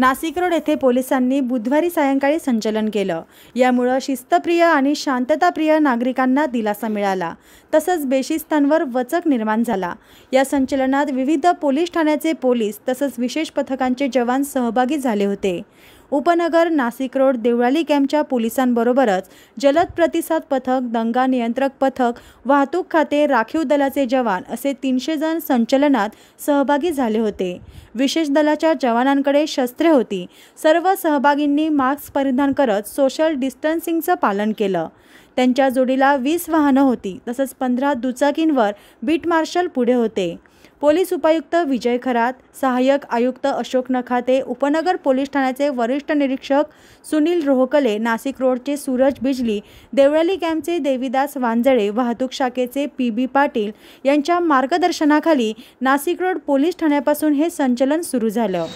Nashik road येथे पोलिसांनी बुधवारी सायंकाळी संचलन केलं यामुळं शिस्तप्रिय आणि शांतताप्रिय नागरिकांना दिलासा मिळाला तसंच बेशिस्तांवर वचक निर्माण झाला या संचलनात विविध पोलीस ठाण्याचे पोलीस तसंच विशेष पथकांचे जवान सहभागी झाले होते उपनगर नाशिक रोड देवळाली कॅम्पच्या पोलिसांबरोबरच जलद प्रतिसाद पथक दंगा नियंत्रक पथक वाहतूक खाते राखीव दलाचे जवान असे तीनशे जण संचलनात सहभागी झाले होते विशेष दलाच्या जवानांकडे शस्त्रे होती सर्व सहभागींनी मास्क परिधान करत सोशल डिस्टन्सिंगचं पालन केलं त्यांच्या जोडीला वीस वाहनं होती तसंच पंधरा दुचाकींवर बीट मार्शल पुढे होते पोलीस उपायुक्त विजय खरात सहाय्यक आयुक्त अशोक नखाते उपनगर पोलीस ठाण्याचे वरिष्ठ निरीक्षक सुनील रोहकले नाशिक रोडचे सूरज बिजली देवळाली कॅम्पचे देवीदास वांजळे वाहतूक शाखेचे पी बी पाटील यांच्या मार्गदर्शनाखाली नाशिक रोड पोलीस ठाण्यापासून हे संचलन सुरू झालं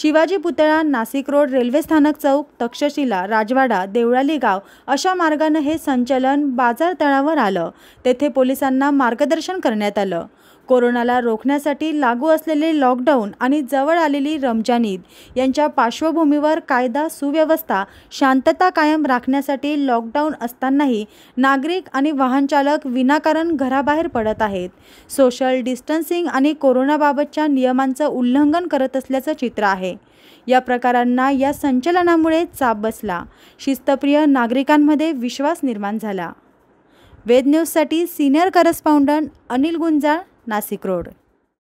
शिवाजी पुतळा नाशिक रोड रेल्वे स्थानक चौक तक्षशिला राजवाडा देवळाली गाव अशा मार्गानं हे संचलन बाजार तळावर आलं तेथे पोलिसांना मार्गदर्शन करण्यात आलं कोरोनाला रोखण्यासाठी लागू असलेले लॉकडाऊन आणि जवळ आलेली रमजान ईद यांच्या पार्श्वभूमीवर कायदा सुव्यवस्था शांतता कायम राखण्यासाठी लॉकडाऊन असतानाही नागरिक आणि वाहनचालक विनाकारण घराबाहेर पडत आहेत सोशल डिस्टन्सिंग आणि कोरोनाबाबतच्या नियमांचं उल्लंघन करत असल्याचं चित्र आहे या प्रकारांना या संचलनामुळे चाप बसला शिस्तप्रिय नागरिकांमध्ये विश्वास निर्माण झाला वेद न्यूजसाठी senior correspondent Anil Gunjal Nashik road